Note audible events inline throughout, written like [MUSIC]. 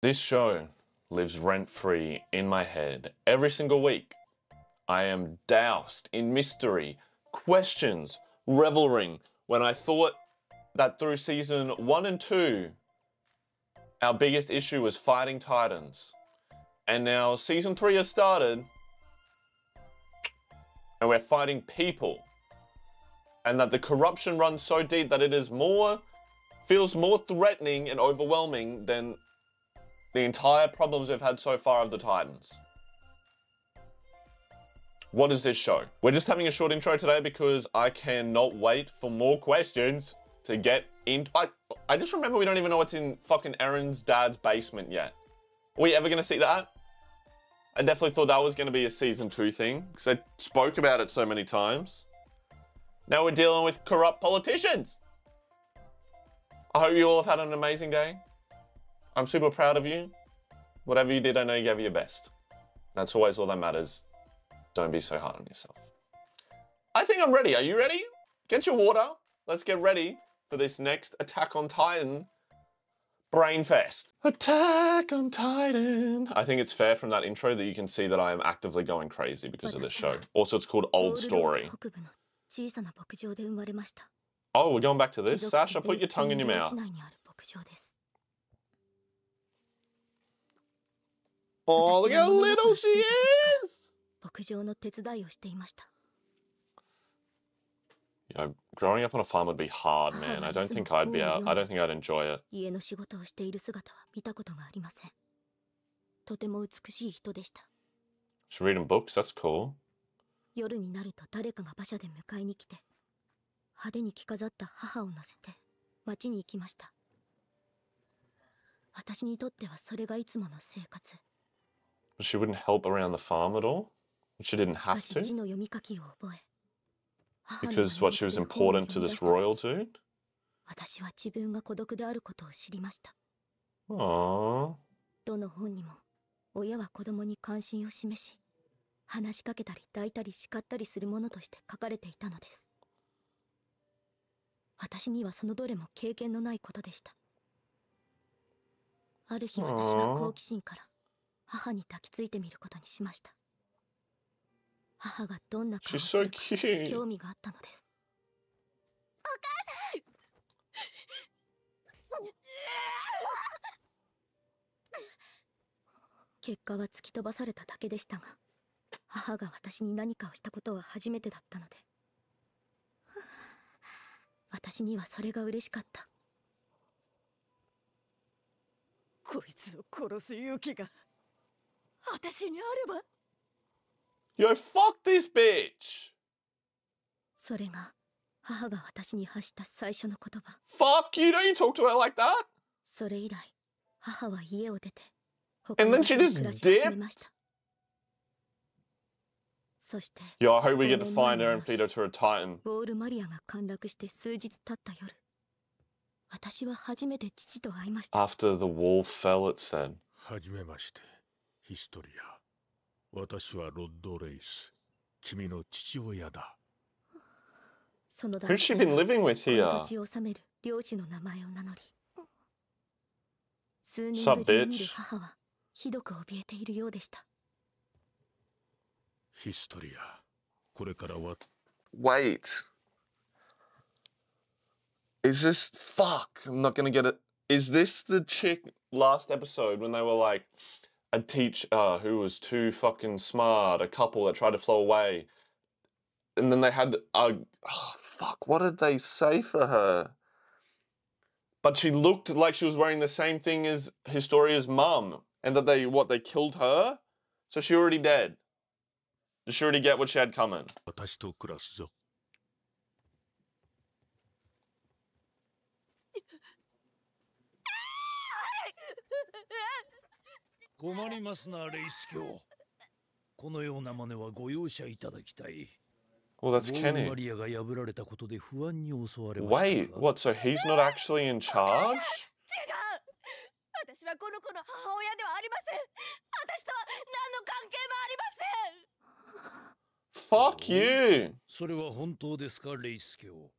This show lives rent free in my head every single week. I am doused in mystery, questions, reveling when I thought that through season one and two, our biggest issue was fighting titans. And now season three has started, and we're fighting people. And that the corruption runs so deep that it is more, feels more threatening and overwhelming than the entire problems we've had so far of the Titans. What does this show? We're just having a short intro today because I cannot wait for more questions to get in. I, I just remember we don't even know what's in fucking Aaron's dad's basement yet. Are we ever going to see that? I definitely thought that was going to be a season two thing because they spoke about it so many times. Now we're dealing with corrupt politicians. I hope you all have had an amazing day. I'm super proud of you. Whatever you did, I know you gave your best. That's always all that matters. Don't be so hard on yourself. I think I'm ready. Are you ready? Get your water. Let's get ready for this next Attack on Titan Brainfest. Attack on Titan. I think it's fair from that intro that you can see that I am actively going crazy because of this show. Also, it's called Old Story. Oh, we're going back to this? Sasha, put your tongue in your mouth. Oh, look how little she is! [LAUGHS] You know, growing up on a farm would be hard, man. I don't think I'd be out. I don't think I'd enjoy it. とても美しい人でした。She's reading books, that's cool. 夜になると誰かが馬車で迎えに来て、派手に着飾った母を乗せて町に行きました。私にとってはそれがいつもの生活。She wouldn't help around the farm at all. She didn't have to. Because what she was important to this royal dude. Aww. どの本にも親は子供に関心を示し話しかけたり抱いたり叱ったりするものとして書かれていたのです私にはそのどれも経験のないことでしたある日私は好奇心から母に抱きついてみることにしました母がどんな顔をするか興味があったのですお母さん結果は突き飛ばされただけでしたが母が私に何かをしたことは初めてだったので私にはそれが嬉しかったこいつを殺す勇気が私にあれば Yo, fuck this bitch! Fuck you, don't you talk to her like that? And then she just did. Yo, I hope we get to find her and feed her to a titan. After the wall fell, it said. ヒストリア私はロッド・レイス君の父親だその男性は土地を治める漁師の名前を名乗り数年ぶりに見る母はひどく怯えているようでしたヒストリアこれからは Wait Is this fuck I'm not gonna get it Is this the chick last episode when they were like a teacher uh, who was too fucking smart, a couple that tried to flow away. And then they had a. Oh, fuck, what did they say for her? But she looked like she was wearing the same thing as Historia's mum. And that they, what, they killed her? So she already dead. Did she already get what she had coming? 困りますな、レイス卿。このような真似はご容赦いただきたい。Well, that's Kenny. Wait, what? So he's not actually in charge? Fuck you! それは本当ですか、レイス卿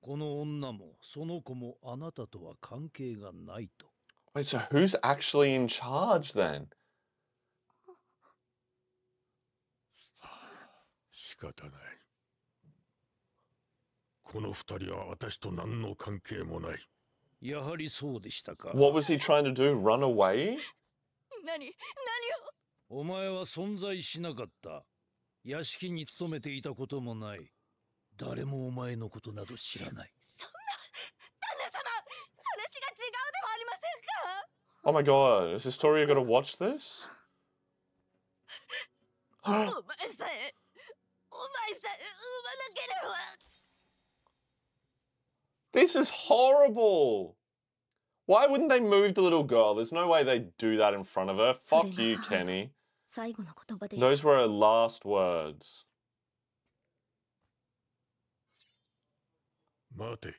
この女もその子もあなたとは関係がないと Wait, so who's actually in charge then? 仕方ない。この二人は私と何の関係もない。やはりそうでしたか。What was he trying to do? Run away? 何何をお前は存在しなかった。屋敷に勤めていたこともない。誰もお前のことなど知らない。Oh my god, is Historia gonna watch this? [GASPS] this is horrible! Why wouldn't they move the little girl? There's no way they do that in front of her. Fuck you, Kenny. Those were her last words. Mate.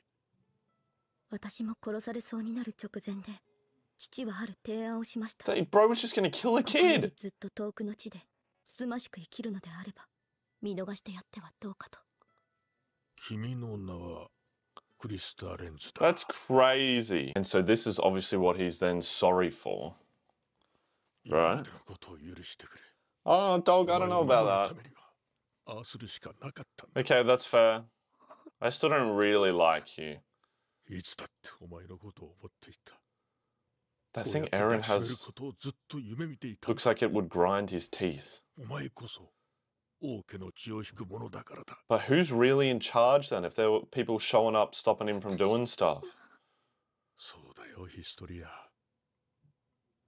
私も殺されそうになる直前で父はある提案をしました。That bro was just gonna kill a kid! ずっと遠くの地で、つつましく生きるのであれば、見逃してやってはどうかと。君の名はクリスタ・レンズだ。That's crazy! And so this is obviously what he's then sorry for. Right? Oh, dog, I don't know about that. Okay, that's fair. I still don't really like you. いつだってお前のことを思っていた。That thing Aaron has looks like it would grind his teeth. But who's really in charge then if there were people showing up stopping him from doing stuff?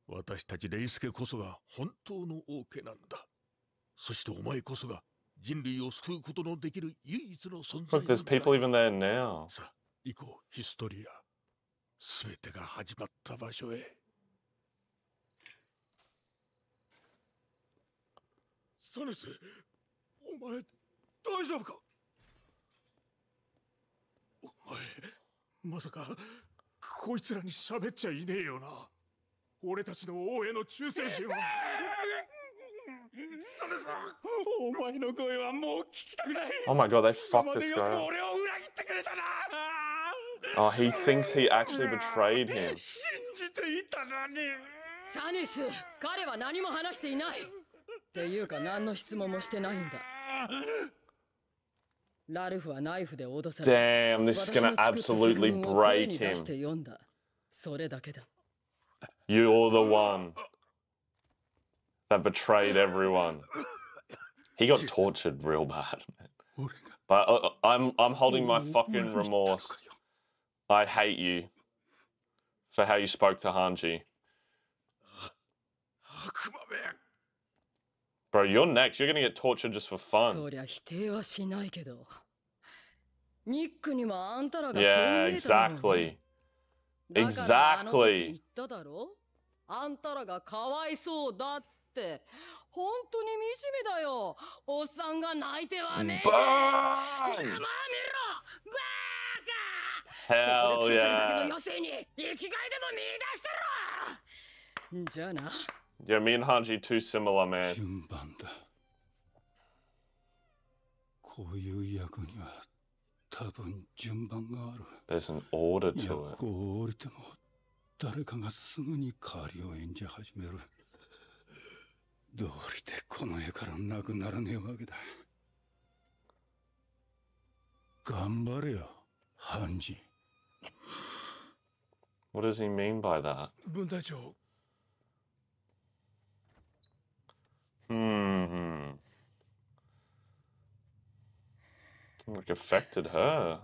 Look, there's people even there now. 全てが始まった場所へサヌスお前大丈夫かお前まさかこいつらに喋っちゃいねえよな俺たちの王への忠誠心はサヌスお前の声はもう聞きたくない Oh my god, I f u c k this guy 俺を裏切ってくれたな Oh, he thinks he actually betrayed him. Damn, this is gonna absolutely break him. You're the one that betrayed everyone. He got tortured real bad, man. But uh, uh I'm I'm holding my fucking remorse. I hate you for how you spoke to Hanji. Ah, Bro, you're next. You're gonna get tortured just for fun. Yeah, exactly. Exactly. 本当に惨めだよおっさんが泣いてはねえバーンざまあめろバーカそこで薬だけの余生に生きがいでも見出してろじゃあな Yeah, me and Hanji too similar, man. 順番だこういう役には多分順番がある an order to it 役を降りても誰かがすぐに代わりを演じ始めるどうりでこの絵からなくならねえわけだ頑張れよ判事 What does he mean by that? 分隊長 Hmm. Like affected her.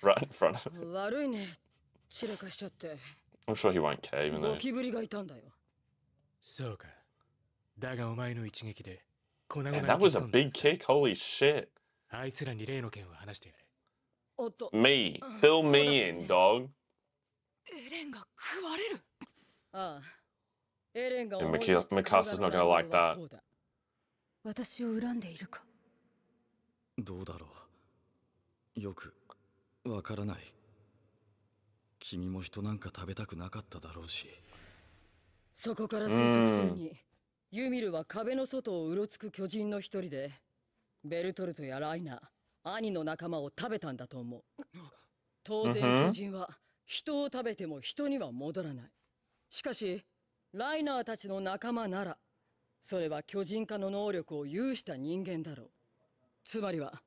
right in front of her. I'm sure he won't care even though That was a big kick holy shit Me fill me in dog エレンが食われるああエレンが Macass not gonna like that 私を恨んでいるかどうだろうよくわからない君も人なんか食べたくなかっただろうしそこから推測するに、ユミルは壁の外をうろつく巨人の一人でベルトルトやライナ兄の仲間を食べたんだと思う当然巨人は人を食べても人には戻らないしかしライナーたちの仲間ならそれは巨人化の能力を有した人間だろうつまりは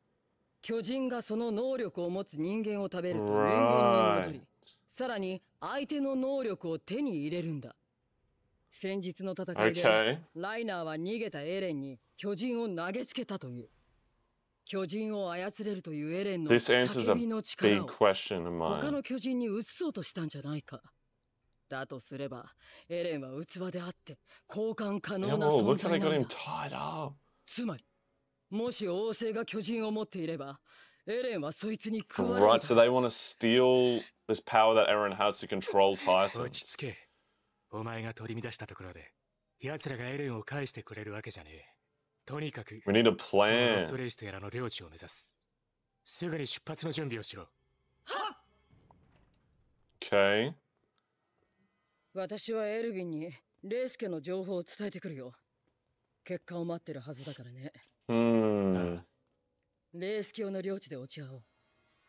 巨人がその能力を持つ人間を食べると人間に戻り、さらに相手の能力を手に入れるんだ。先日の戦いで、ライナーは逃げたエレンに巨人を投げつけたという。巨人を操れるというエレンの叫びの力を他の巨人に移そうとしたんじゃないか。だとすれば、エレンは器であって交換可能な存在なんだ。つまり、もし王政が巨人を持っていれば、エレンはそいつに食われる。Right, so they want to steal this power that Eren has to control Titan. 落ち着け。お前が取り乱したところで、奴らがエレンを返してくれるわけじゃねえ。とにかく、We need a plan. トレイスとやらの領地を目指す。すぐに出発の準備をしろ。Okay. 私はエルギンにレイスケの情報を伝えてくるよ。結果を待ってるはずだからね。うんレース卿の領地でお茶を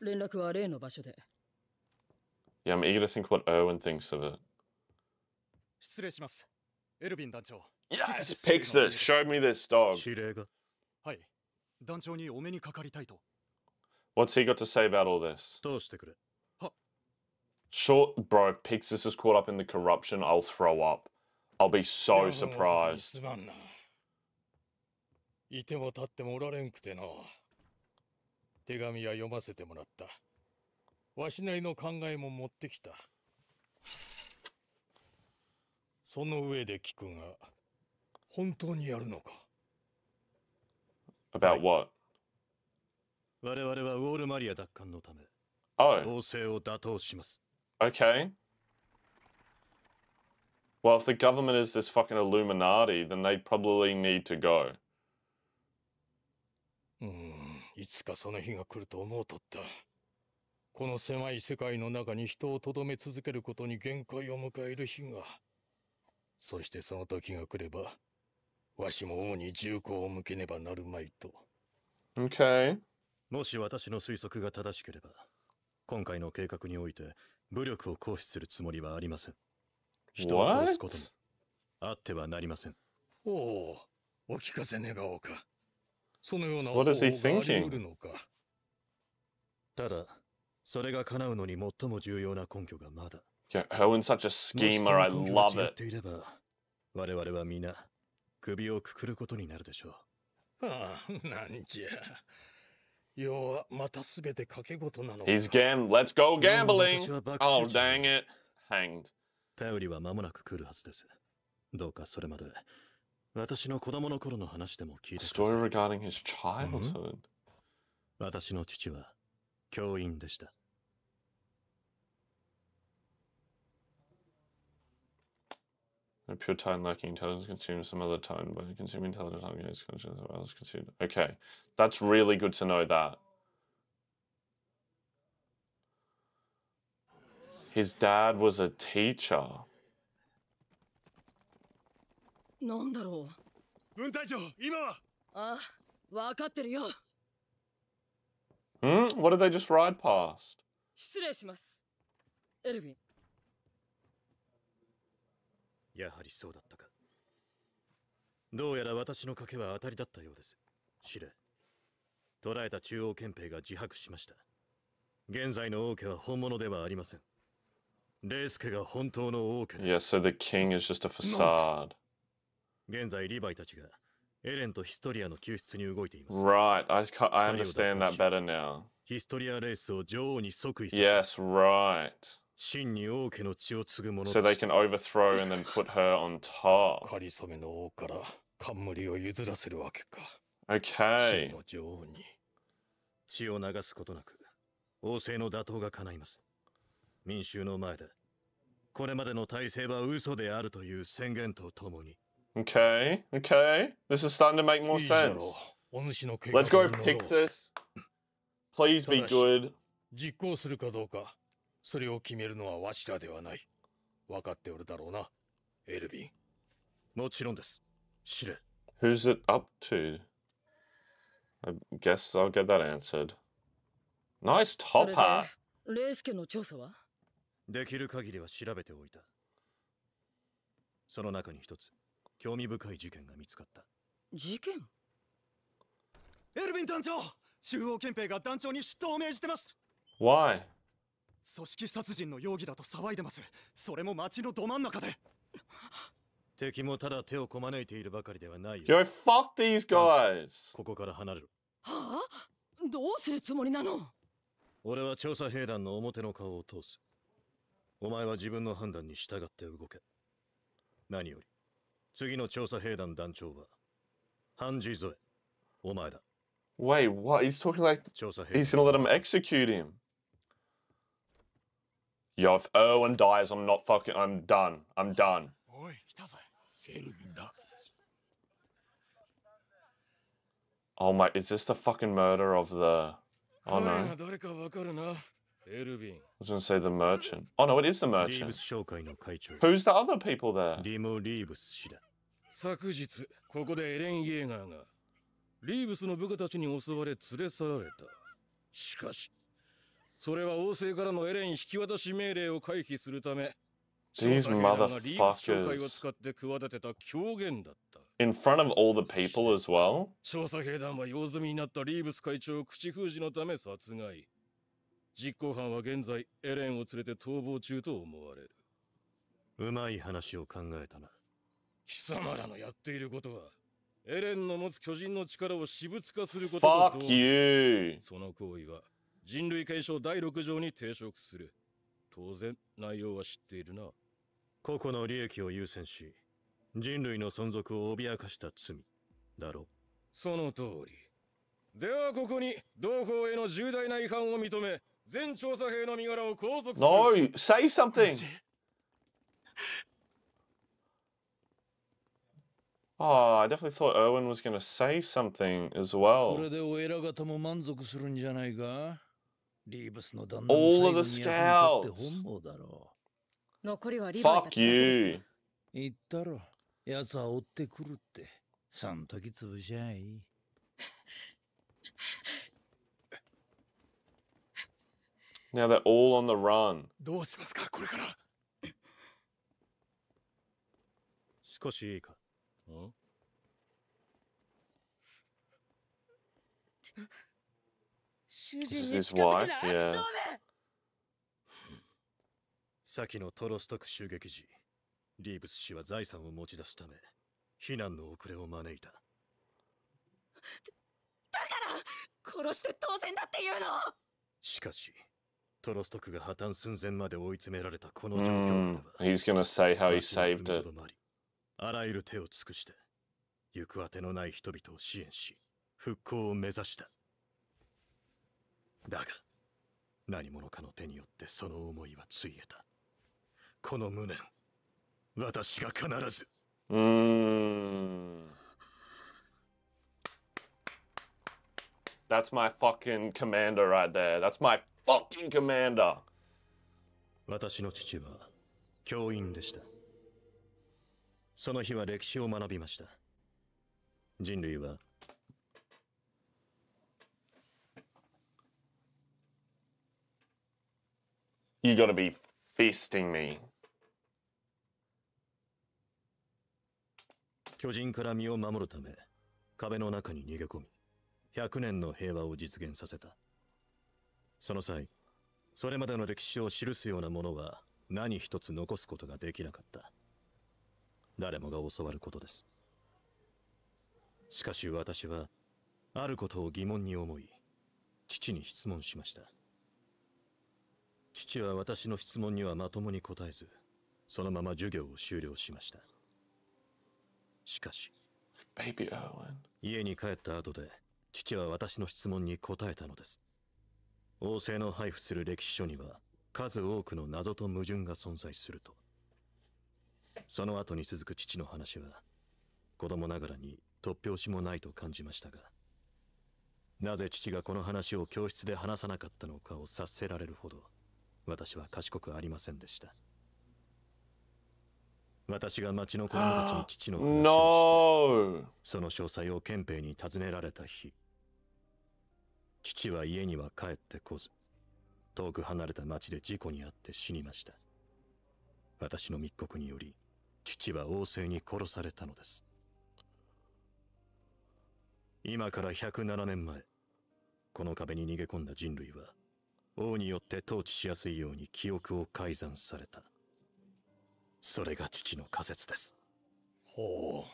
連絡は例の場所で Yeah, I'm eager to think what Erwin thinks of it. Yes, Pixis! Show me this dog! he got to say about all this? どうしてくれ。Short, bro, if Pixis is caught up in the corruption, I'll throw up. I'll be so surprised. いても立ってもおられんくての手紙は読ませてもらったわしなりの考えも持ってきたその上で聞くが本当にやるのか About what? 我々はウォールマリア奪還のため Well, if the government is this fucking Illuminati, then they probably need to go. いつかその日が来ると思うとったこの狭い世界の中に人を留め続けることに限界を迎える日がそしてその時が来ればわしも王に銃口を向けねばなるまいと Okay もし私の推測が正しければ今回の計画において武力を行使するつもりはありません人を殺すこともあってはなりませんおおお聞かせ願おうかそのような方法があり得るのか。ただ、それが叶うのに最も重要な根拠がまだ。Yeah, oh, such a schemer, I love it. いれば我々は皆首をくくることになるでしょう。ああ、なんじゃ。要はまたすべて賭け事なの。He's gam. Let's go gambling. Oh, dang it. Hanged. 頼りは間もなく来るはずです。どうかそれまで。私の子供の頃の話でも聞いて Story regarding his childhood. Mm-hmm. 私の父は教員でした。A pure tone lacking intelligence consumed some other tone, but consuming intelligence argues consciousness or else consumed. Okay, that's really good to know that. His dad was a teacher. なんだろう分隊長今はあ分かってるよ Hmm? What did they just ride past? 失礼します。エルヴィン。やはりそうだったか。どうやら私の賭けは当たりだったようです。司令。捕らえた中央憲兵が自白しました。現在の王家は本物ではありません。レースケが本当の王家です。Yeah, so the king is just a facade. 現在リヴァイたちがエレンとヒストリアの救出に動いています。Right, I, I understand that better now. ヒストリアレースを女王に即位させ Yes, right. 真に王家の血を継ぐ者 So they can overthrow and then put her on top. カリソメの王から冠を譲らせるわけか。Okay. 真の女王に血を流すことなく王政の打倒が叶います。民衆の前でこれまでの体制は嘘であるという宣言とともに。Okay, okay. This is starting to make more sense. Let's go Pixis. Please be good. Who's it up to? I guess I'll get that answered. Nice top hat. 興味深い事件が見つかった事件エルヴィン団長中央憲兵が団長に出頭を命じてます Why? 組織殺人の容疑だと騒いでますそれも町のど真ん中で敵もただ手をこまねいているばかりではないよ fuck these guys ここから離れるはあどうするつもりなの俺は調査兵団の表の顔を通すお前は自分の判断に従って動け何より次の調査兵団団長はハンジーゾエお前だ Wait, what? He's talking like he's gonna let him execute him. Yo, if Erwin dies, I'm not fucking. I'm done. I'm done. Oh my, is this the fucking murder of the. Oh no. I was gonna say the merchant. Oh no, it is the merchant. Who's the other people there? 昨日ここでエレン・イエーガーがリーブスの部下たちに襲われ連れ去られたしかしそれは王政からのエレン引き渡し命令を回避するため These motherfuckers. In front of all the people as well? 調査兵団は用済みになったリーブス会長を口封じのため殺害。実行犯は現在エレンを連れて逃亡中と思われる。うまい話を考えたな。貴様らのやっていることはエレンの持つ巨人の力を私物化することとその行為は人類憲章第6条に抵触する当然内容は知っているな個々の利益を優先し人類の存続を脅かした罪だろう。その通りではここに同行への重大な違反を認め全調査兵の身柄を拘束する No, say something [LAUGHS] Oh, I definitely thought Erwin was going to say something as well. All of the scouts. Fuck you. Now they they're all on the run. どうしますかこれから少しいいか Hello? This is his wife, yeah. 先のトロストク襲撃時、リーブス氏は財産を持ち出すため、避難の遅れを招いた。だから殺して当然だっていうのしかし、トロストクが破綻寸前まで追い詰められたこの状況では。He's gonna say how he saved it. あらゆる手を尽くして行く当てのない人々を支援し復興を目指しただが何者かの手によってその思いはついえたこの無念私が必ずうん。That's my fucking commander right there. That's my fucking commander. 私の父は教員でした。その日は歴史を学びました人類は「You gotta be feasting me」巨人から身を守るため壁の中に逃げ込み100年の平和を実現させたその際それまでの歴史を記すようなものは何一つ残すことができなかった誰もが教わることですしかし私はあることを疑問に思い父に質問しました父は私の質問にはまともに答えずそのまま授業を終了しましたしかし家に帰った後で父は私の質問に答えたのです王政の配布する歴史書には数多くの謎と矛盾が存在するとその後に続く父の話は子供ながらに突拍子もないと感じましたがなぜ父がこの話を教室で話さなかったのかを察せられるほど私は賢くありませんでした私が町の子供たちに父の話をして、その詳細を憲兵に尋ねられた日父は家には帰ってこず遠く離れた町で事故に遭って死にました私の密告により父は王政に殺されたのです今から107年前この壁に逃げ込んだ人類は王によって統治しやすいように記憶を改ざんされたそれが父の仮説ですほう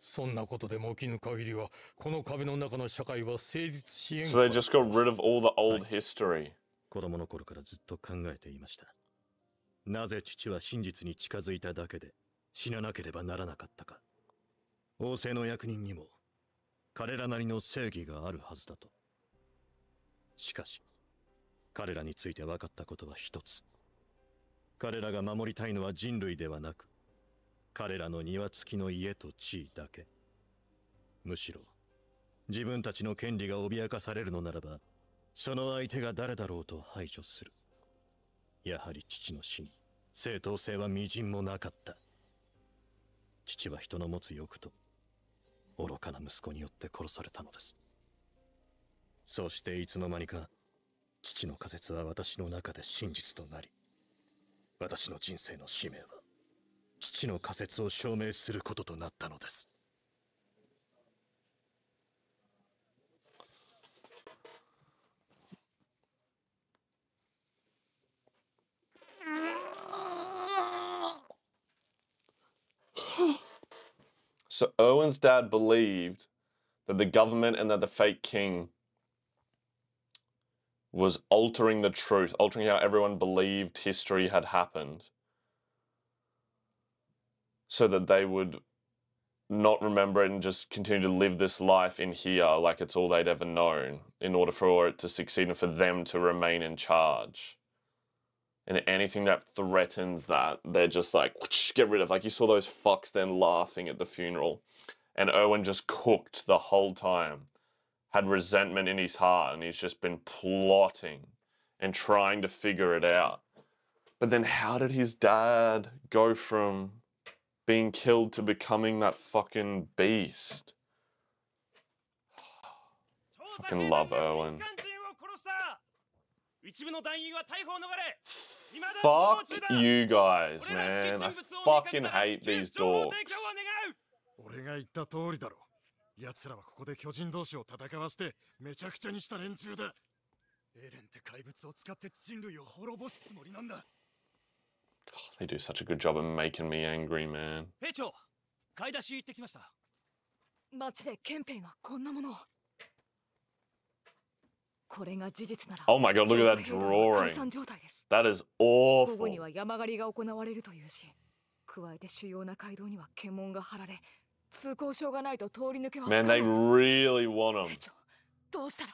そんなことでも起きぬ限りはこの壁の中の社会は成立しえ So they just got rid of all the old history、はい、子供の頃からずっと考えていましたなぜ父は真実に近づいただけで死ななければならなかったか王政の役人にも彼らなりの正義があるはずだとしかし彼らについて分かったことは一つ彼らが守りたいのは人類ではなく彼らの庭付きの家と地位だけむしろ自分たちの権利が脅かされるのならばその相手が誰だろうと排除するやはり父の死に正当性は微塵もなかった父は人の持つ欲と愚かな息子によって殺されたのですそしていつの間にか父の仮説は私の中で真実となり私の人生の使命は父の仮説を証明することとなったのです so Owen's dad believed that the government and that the fake king was altering the truth, altering how everyone believed history had happened so that they would not remember it and just continue to live this life in here like it's all they'd ever known in order for it to succeed and for them to remain in charge and anything that threatens that, they're just like, get rid of. Like you saw those fucks then laughing at the funeral. And Owen just cooked the whole time, had resentment in his heart, and he's just been plotting and trying to figure it out. But then how did his dad go from being killed to becoming that fucking beast? [SIGHS] fucking love Owen. Fuck you guys, man. I fucking hate these dogs. 俺が言った通りだろ。奴らはここで巨人同士を戦わせてめちゃくちゃにした連中だ。エレンって怪物を使って人類を滅ぼすつもりなんだ。God, they do such a good job of making me angry, man. 兵長、買い出し行ってきました。街で憲兵がこんなものを。Oh my god, look at that drawing. That is awful. 午後には山狩りが行われるというし、加えて主要な街道には検問が張られ、通行証がないと通り抜けは不可能 Man, they really want him. どうしたら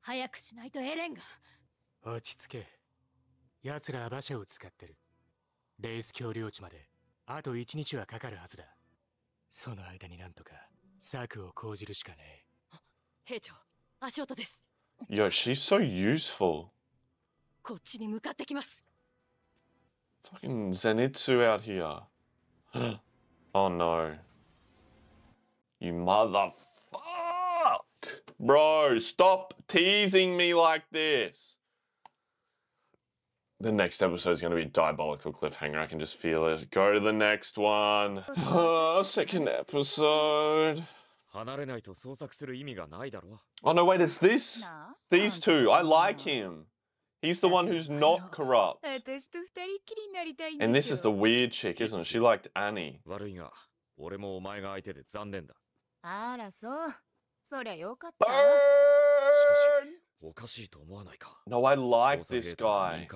早くしないとエレンが。落ち着け。奴らは馬車を使ってる。レース橋領地まで、あと一日はかかるはずだ。その間になんとか策を講じるしかねえ。兵長、足音です。Yo, she's so useful. Fucking Zenitsu out here. [GASPS] oh no. You motherfuck! Bro, stop teasing me like this! The next episode is going to be diabolical cliffhanger. I can just feel it. Go to the next one. [GASPS] second episode. Oh no, wait, it's this? These two. I like him. He's the one who's not corrupt. And this is the weird chick, isn't it? She liked Annie. Burn! No, I like this guy.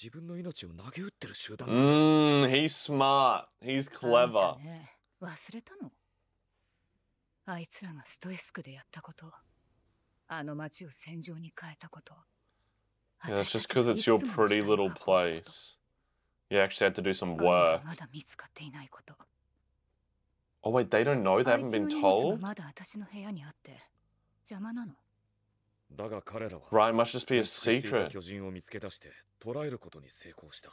自分の命を投げ打ってる集団なんです。Mm, he's smart. He's clever. ね、忘れたのあいつらがストエスクでやったこと、あの町を戦場に変えたこと。Yeah, that's just because it's your pretty little place. You actually had to do some work. Oh wait, they don't know? They haven't been told? 邪魔なのだが彼らは Ryan must just be a secret 巨人を見つけ出して捕らえることに成功した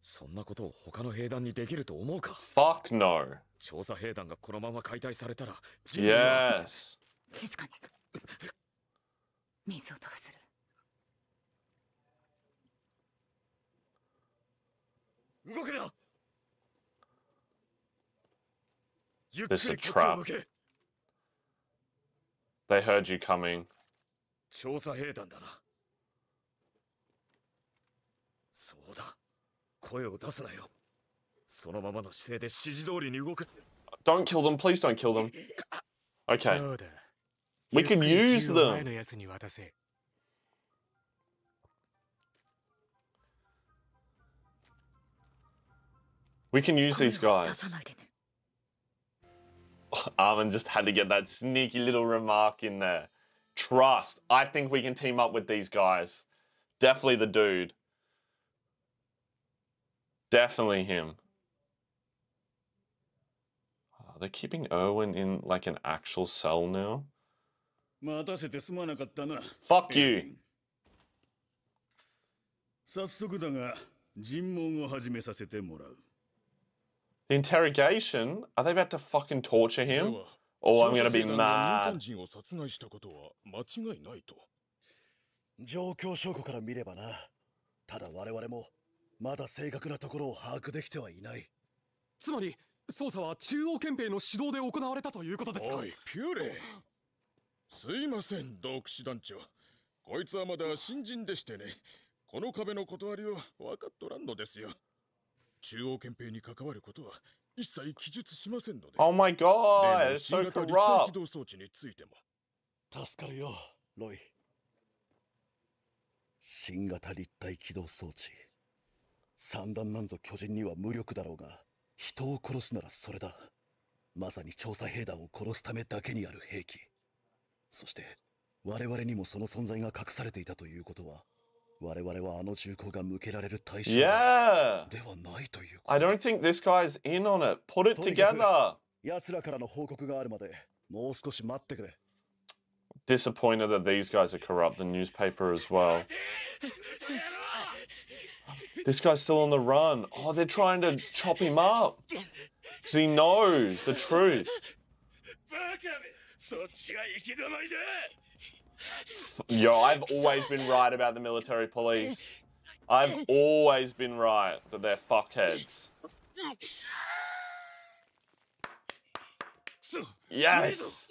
そんなことを他の兵団にできると思うか Fuck no 調査兵団がこのまま解体されたら Yes 静かに水音がする This is a trap. They heard you coming. 調査兵団だなそうだ声を出すなよそのままの姿勢で指示通りに動く Don't kill them, please don't kill them Okay We can use them We can use these guys [LAUGHS] Armin just had to get that sneaky little remark in there Trust. I think we can team up with these guys. Definitely the dude. Definitely him. Are ah, they keeping Irwin in like an actual cell now. Fuck you. Eh. The interrogation? Are they about to fucking torture him? Oh, I'm gonna be mad. 人を殺害したことは間違いないと。状況証拠から見ればな。ただ我々もまだ正確なところを把握できてはいない。つまり捜査は中央憲兵の指導で行われたということですか。おい、ピューレ。すいません、洞窟団長。こいつはまだ新人でしてね。この壁の断りを分かっとらんのですよ。中央憲兵に関わることは一切記述しませんので。Oh my god! 新型立体機動装置についても。助かるよ、ロイ。新型立体機動装置。三段なんぞ巨人には無力だろうが、人を殺すならそれだ。まさに調査兵団を殺すためだけにある兵器。そして、我々にもその存在が隠されていたということは、I do don't think this guy's in on it. Put it together. 奴らからの報告があるまでもう少し待ってくれ。Disappointed that these guys are corrupt, the newspaper as well. This guy's still on the run. Oh, they're trying to chop him up. Because he knows the truth. Yo, I've always been right about the military police. I've [LAUGHS] always been right that they're fuckheads. Yes!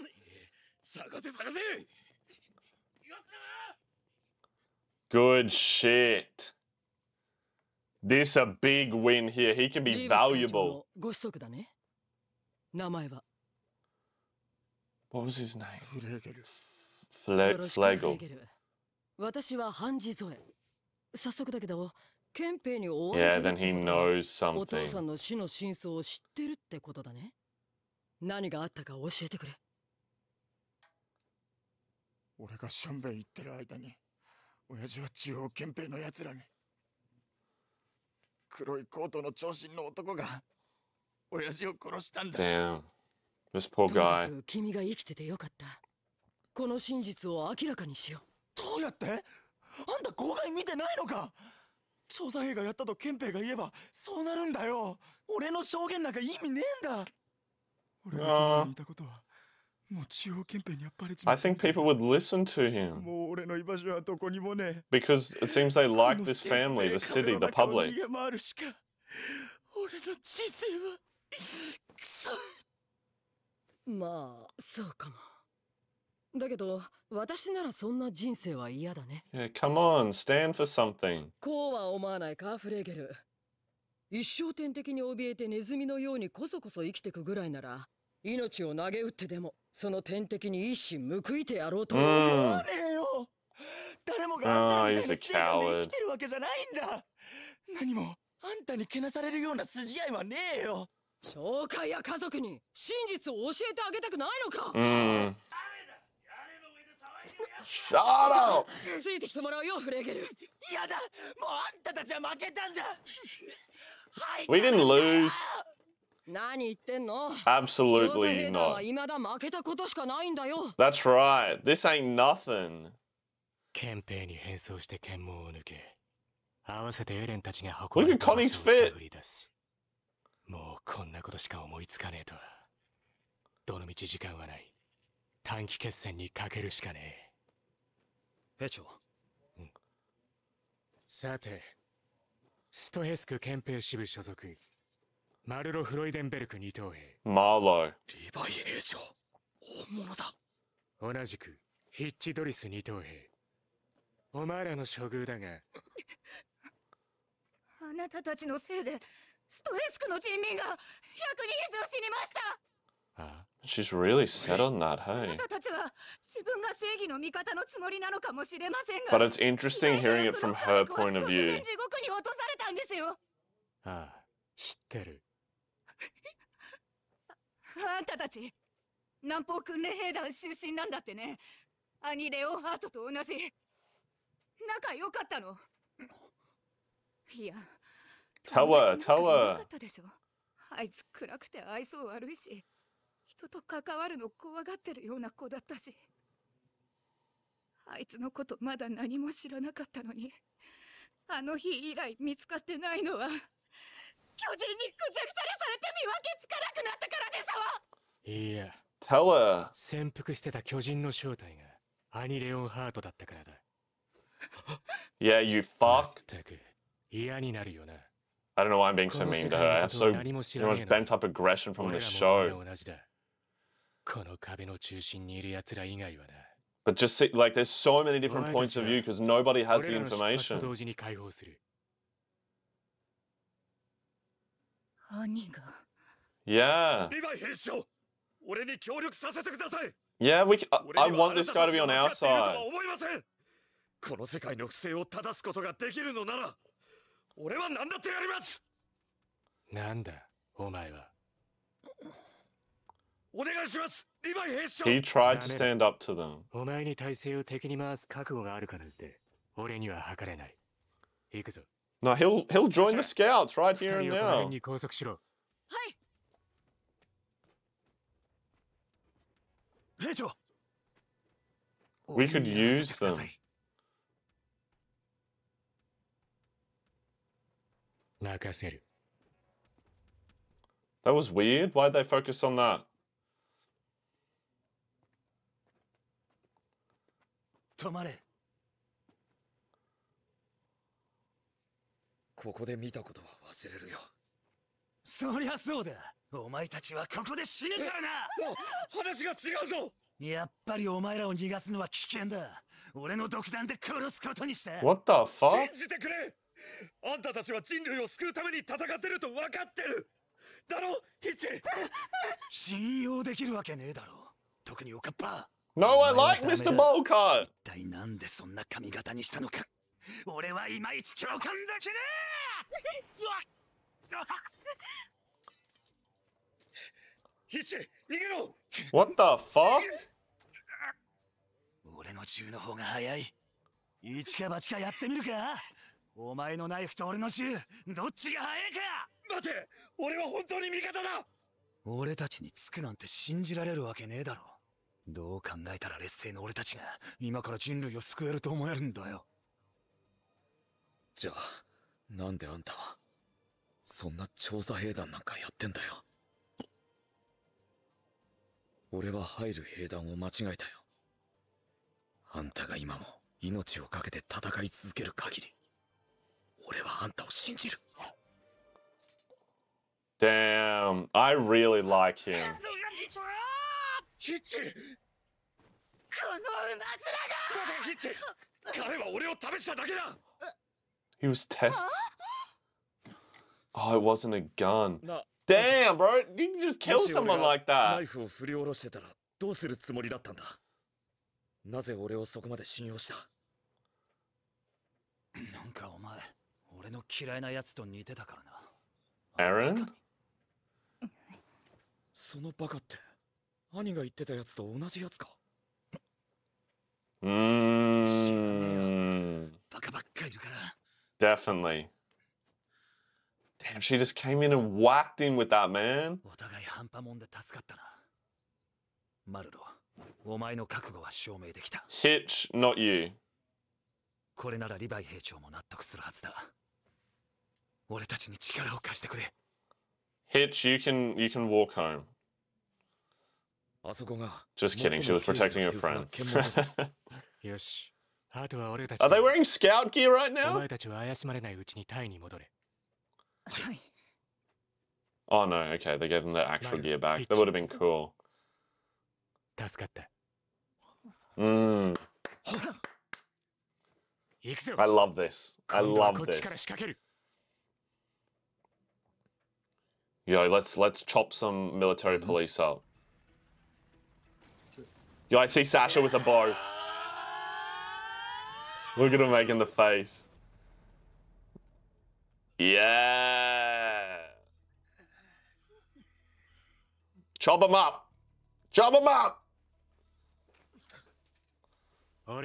Good shit. This a big win here. He can be valuable. What was his name? フレスレゴ私はハンジゾエ早速だけど憲兵に追われてるってことお父さんの死の真相を知ってるってことだね何があったか教えてくれ俺がしょんべい行ってる間に親父は中央憲兵のやつらに黒いコートの長身の男が親父を殺したんだ Damn. This poor guy. 君が生きててよかったこの真実を明らかにしようどうやってあんた号外見てないのか調査兵がやったと憲兵が言えばそうなるんだよ俺の証言なんか意味ねえんだ俺が言たことはもう中央憲兵にやっぱり I think people would listen to him もう俺の居場所はどこにもね because it seems they like this family the city the public 俺の人生はくそまあそうかもだけど、私ならそんな人生は嫌だね。Yeah, come on, stand for something. こうは思わないか、フレーゲル。一生天敵に怯えてネズミのようにこそこそ生きてくぐらいなら、命を投げ打ってでも、その天敵に一矢報いてやろうと思う。Mm. 誰もがあんたみたいに生きてるわけじゃないんだ何もあんたにけなされるような筋合いはねえよ紹介や家族に真実を教えてあげたくないのか、mm. Shut up! ついてきてもらうよ、フレーゲル。やだ、もうあんたたちは負けたんだ。We didn't lose. 何言ってんの Absolutely not. 未だ負けたことしかないんだよ。That's right. This ain't nothing. 憲兵に変装して剣網を抜け、合わせてエレンたちが運ぶ。Look at Connie's fit. もうこんなことしか思いつかねえとは。どのみち時間はない。短期決戦にかけるしかねえ。兵長、うん、さてストヘスク憲兵支部所属マルロ・フロイデンベルク二等兵マーロイリヴァイ兵長本物だ同じくヒッチ・ドリス二等兵お前らの処遇だがあなたたちのせいでストヘスクの人民が100死にましたああ She's really set on that, hey? But it's interesting hearing it from her point of view. ああ、知ってる。あんたたち、南方訓練兵団出身なんだってね。兄レオハートと同じ。仲良かったの。いや、タワー、タワー。あいつ暗くて愛想悪いし。人と関わるの怖がってるような子だったしあいつのことまだ何も知らなかったのにあの日以来見つかってないのは巨人にぐちゃぐちゃにされて見分けつかなくなったからでしょいいやタワー。潜伏してた巨人の正体がアニレオンハートだったからだいや、a h you fuck. 嫌になるよな I don't know why I'm being so mean to her. I have so, much bent up aggression from t h i show. But just see, like there's so many different points of view because nobody has the information. Yeah. Yeah, we. I, uh, I want this guy to be on our side. この世界の不正を正すことができるのなら、俺は何だってやります。なんだ、お前は。he tried to stand up to them. he he'll he'll join the scouts right here and now. We could use them. That was weird. Why'd they focus on that? 止まれここで見たことは忘れるよそりゃそうだお前たちはここで死ぬからな話が違うぞやっぱりお前らを逃がすのは危険だ俺の独断で殺すことにした What the fuck? 信じてくれあんたたちは人類を救うために戦ってると分かってるだろヒッチ信用できるわけねえだろ特におかっぱ No, I like Mr. Bowcut. 一体なんでそんな髪型にしたのか。俺はいまいち共感できねえ。ヒチ、逃げろ。What the fuck? 俺の銃の方が早い。一か八かやってみるか。お前のナイフと俺の銃、どっちが早いか。待て、俺は本当に味方だ。俺たちにつくなんて信じられるわけねえだろ。どう考えたら劣勢の俺たちが今から人類を救えると思えるんだよじゃあなんであんたはそんな調査兵団なんかやってんだよ俺は入る兵団を間違えたよあんたが今も命を懸けて戦い続ける限り俺はあんたを信じる Damn, I really like him. ヒッチこの馬面がヒッチ彼は俺を試しただけだ He was testing. Oh, it wasn't a gun. Damn, bro. You can just kill someone like that. ナイフを振り下ろしてたらどうするつもりだったんだなぜ俺をそこまで信用したなんかお前、俺の嫌いなやつと似てたからな。Aaron? 兄が言ってたやつと同じやつかうん Definitely. Damn, she just came in and whacked him with that man. お互い半端もんで助かったな。マルロ、お前の覚悟は証明できた。Hitch, not you. これならリヴァイ兵長も納得するはずだ。俺たちに力を貸してくれ。Hitch, you can you can walk home. Just kidding, she was protecting her friend. Are they wearing scout gear right now? Oh no, okay, they gave them their actual gear back. That would have been cool. Mm. I love this. I love this. Yo, let's let's chop some military mm-hmm. police up. Yo, I see Sasha with a bow. Look at him making the face. Yeah. Chop him up. Chop him up. Oh,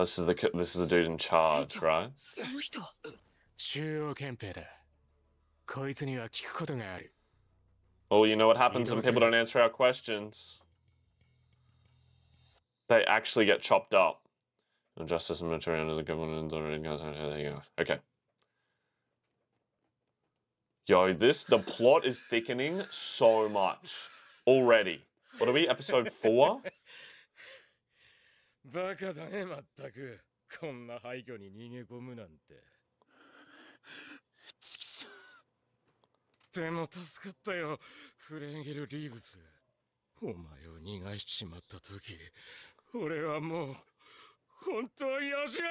this is the this is the dude in charge, right? Oh, you know what happens when people don't answer our questions? They actually get chopped up. And justice and military under the government and There you go. Okay. Yo, this the plot is thickening so much already. What are we? Episode four? [LAUGHS] バカだね、まったく。こんな廃墟に逃げ込むなんて。でも助かったよフレンゲル・リーブスお前を逃がしちまった時俺はもう本当よしや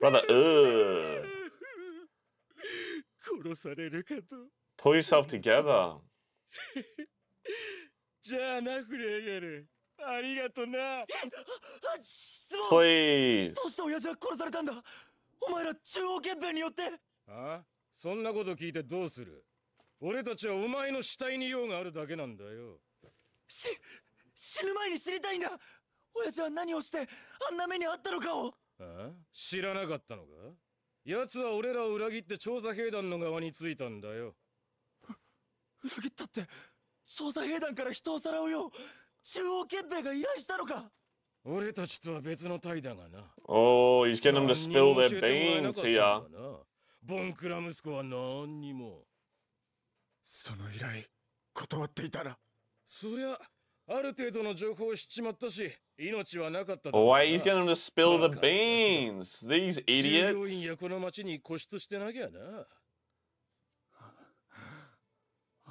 Brother, ugh. Pull yourself together. じゃあな、フレーゲル。ありがとな。Please. して親父は殺されたんだお前ら中央憲兵によってああそんなこと聞いてどうする俺たちはお前の死体に用があるだけなんだよし死ぬ前に知りたいんだ親父は何をしてあんな目にあったのかをああ知らなかったのか奴は俺らを裏切って調査兵団の側についたんだよ裏切ったって調査兵団から人をさらうよう中央憲兵が依頼したのか俺たちとは別の隊だがな。Oh, he's getting them to spill their beans here. ボンクラ息子は何にも。その依頼、断っていたら。そりゃ、ある程度の情報を知っちまったし、命はなかっただろう。Oh, why he's getting them to spill the beans? These idiots. 従業員やこの町に固執してなきゃな。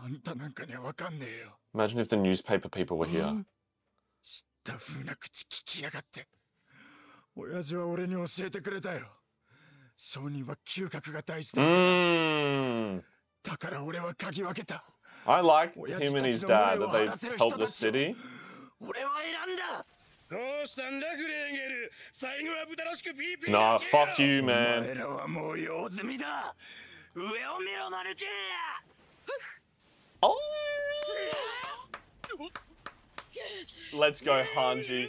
あんたなんかにはわかんねえよ。Imagine if the newspaper people were here. った風な口聞きやがって親父は俺に教えてくれたよ商人は嗅覚が大事だだから俺は嗅ぎ分けた I like h i m a n d h i s dad that they helped the city 俺は選んだどうしたんだフレンゲル最後は豚らしくピーピー Nah, fuck you, man お前らはもう用済みだ上を見ろマルチー Let's go, Hanji.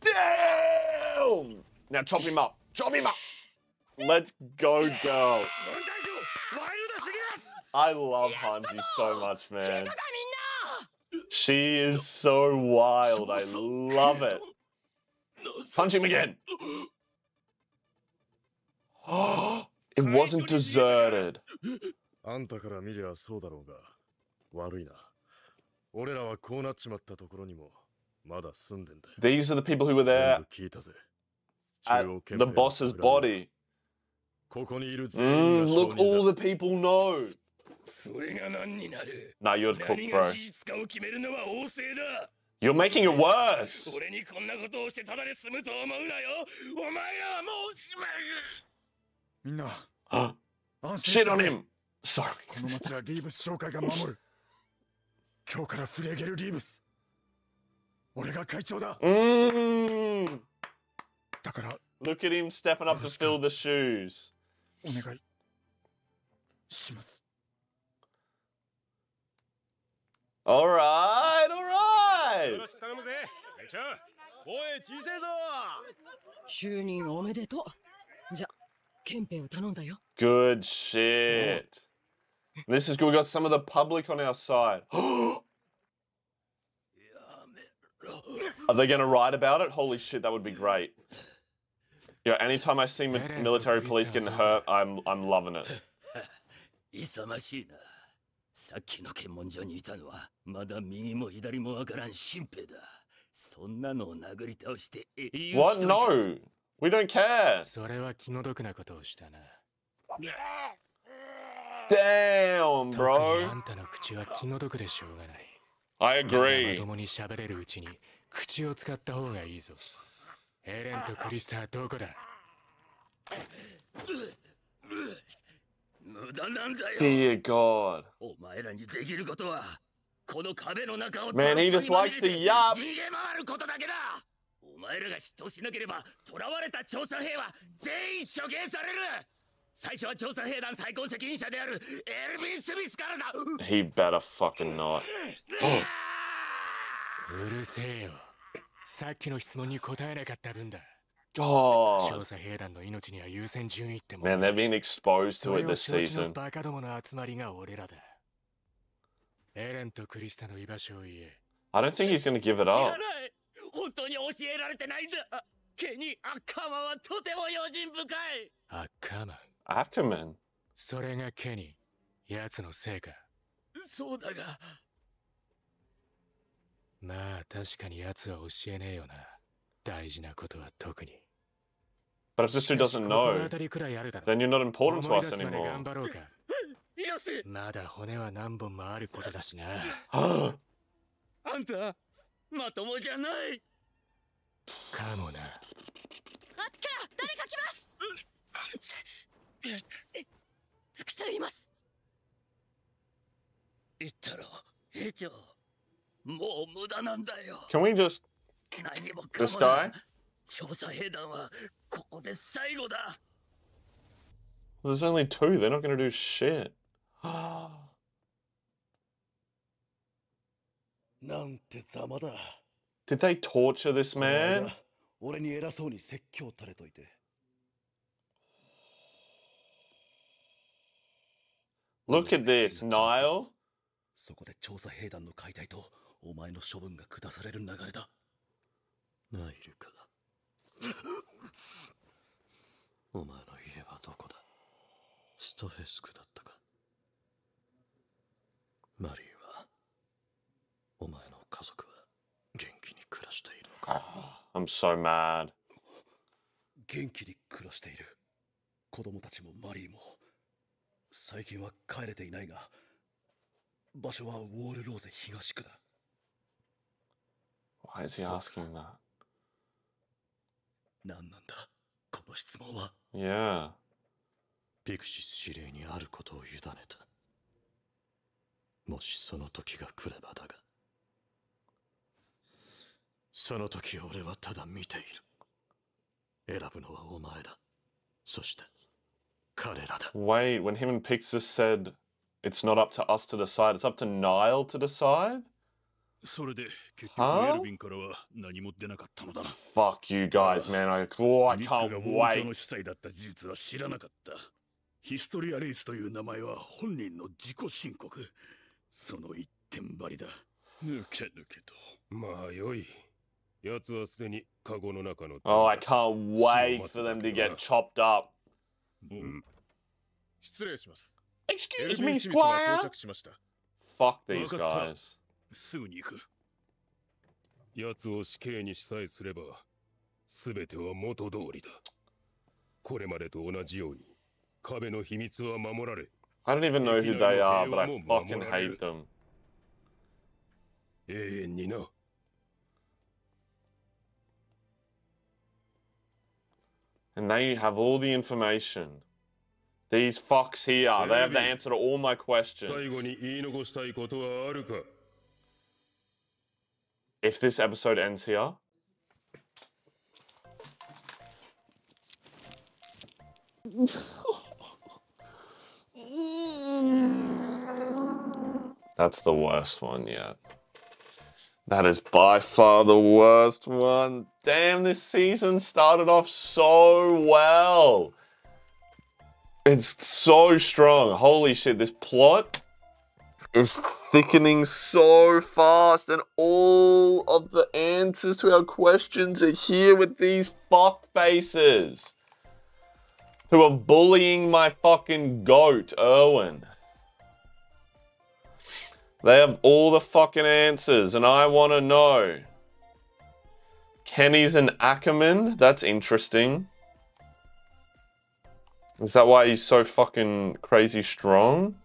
Damn! Now chop him up. Chop him up. Let's go, girl. I love Hanji so much, man. She is so wild. I love it. Punch him again. [GASPS] it wasn't deserted. These are the people who were there at the boss's body. Mm, look, all the people know. それが何になる you're cooked, bro. you You're making it worse! Shit on him! Sorry. 今日から振り上げるリーブス俺が会長だ、うんだから Look at him stepping up to fill the shoes お願いします Alright, alright! よろしく頼むぜ会長声小さいぞ就任おめでとうじゃ憲兵を頼んだよ Good shit This is good. We got some of the public on our side. [GASPS] Are they going to write about it? Holy shit, that would be great. Yeah, anytime I see military police getting hurt, I'm I'm loving it. 勇ましいな。さっきの検問所にいたのはまだ右も左もわからん新兵だ。そんなのを殴り倒して英雄 [LAUGHS] What? No! We don't care! それは気の毒なことをしたな。Damn, bro. I agree. 共に喋れるうちに口を使った方がいいぞ。エレンとクリスタはどこだ無駄なんだよ。Dear God. お前らにできることはこの壁の中を Man, he just likes to yap. 逃げ回ることだけだ。お前らが嫉妬しなければ囚われた調査兵は全員処刑される。最初は調査兵団最高責任者であるエルヴィン・スミスからだ He better fucking not うるせえよさっきの質問に答えなかった分だ Man, they're being exposed to it this season. エレンとクリスタの居場所を言え。I don't think he's gonna give it up. 本当に教えられてないんだ。ケニー・アッカーマンはとても用心深い。アッカーマン Ackerman. それがケニー、奴のせいか。そうだが。まあ確かに奴は教えねえよな。大事なことは特に。But if this dude doesn't know, then you're not important to us anymore. まだ骨は何本もあることだしな。あんた、まともじゃないかもな。あっから誰か来ます can we just This guy? There's only two, they're not gonna do shit Did they torture this man? Look at this, Nile. そこで調査兵団の解体とお前の処分が下される流れだ。ナイルか。お前の家はどこだストフェスクだったかマリーはお前の家族は元気に暮らしているのか、oh, I'm so mad 元気に暮らしている子供たちもマリーも最近は帰れていないが場所はウォールローゼ東区だ Why is he asking that? 何なんだこの質問は Yeah ピクシス司令にあることを委ねたもしその時が来ればだがその時俺はただ見ている選ぶのはお前だそして Wait, when him and Pixis said it's not up to us to decide, it's up to Nile to decide? Huh? Fuck you guys, man. I, oh, I can't wait. ヒストリアレースという名前は本人の自己申告その一点張りだ抜け抜けとまあよい奴はすでにカゴの中の Oh, I can't wait for them to get chopped up 失礼します。Excuse me, Squire! Fuck these guys. すぐに行く。奴を死刑にしさえすれば、すべては元通りだ。これまでと同じように、壁の秘密は守られ。I don't even know who they are, but I fucking hate them. 永遠にな。and they have all the information. These fucks here, they have the answer to all my questions. If this episode ends here, [LAUGHS] That's the worst one yet. That is by far the worst one. Damn, this season started off so well. It's so strong. Holy shit, this plot is thickening so fast and all of the answers to our questions are here with these fuck faces who are bullying my fucking goat, Erwin. They have all the fucking answers, and I want to know. Kenny's an Ackerman? That's interesting. Is that why he's so fucking crazy strong?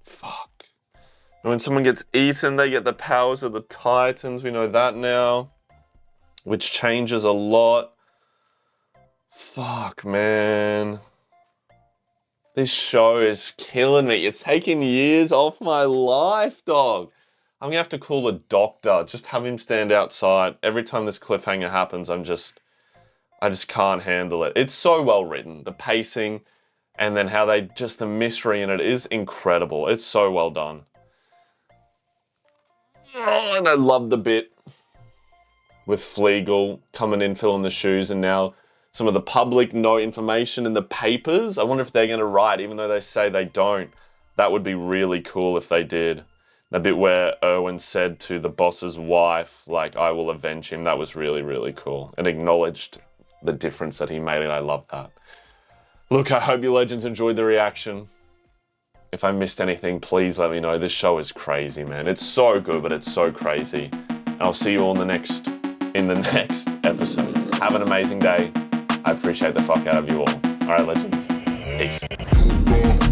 Fuck. And when someone gets eaten, they get the powers of the Titans. We know that now. Which changes a lot. Fuck, man. This show is killing me. It's taking years off my life, dog. I'm gonna have to call a doctor. Just have him stand outside. Every time this cliffhanger happens, I'm just, I just can't handle it. It's so well written. The pacing, and then how they just the mystery in it is incredible. It's so well done. Oh, and I love the bit with Flegel coming in, filling the shoes, and now some of the public know information in the papers. I wonder if they're going to write, even though they say they don't. That would be really cool if they did. The bit where Erwin said to the boss's wife, like, I will avenge him, that was really, really cool. And acknowledged the difference that he made, and I love that. Look, I hope you legends enjoyed the reaction. If I missed anything, please let me know. This show is crazy, man. It's so good, but it's so crazy. And I'll see you all in the next in the [LAUGHS] next episode. Have an amazing day. I appreciate the fuck out of you all. All right, legends. Peace.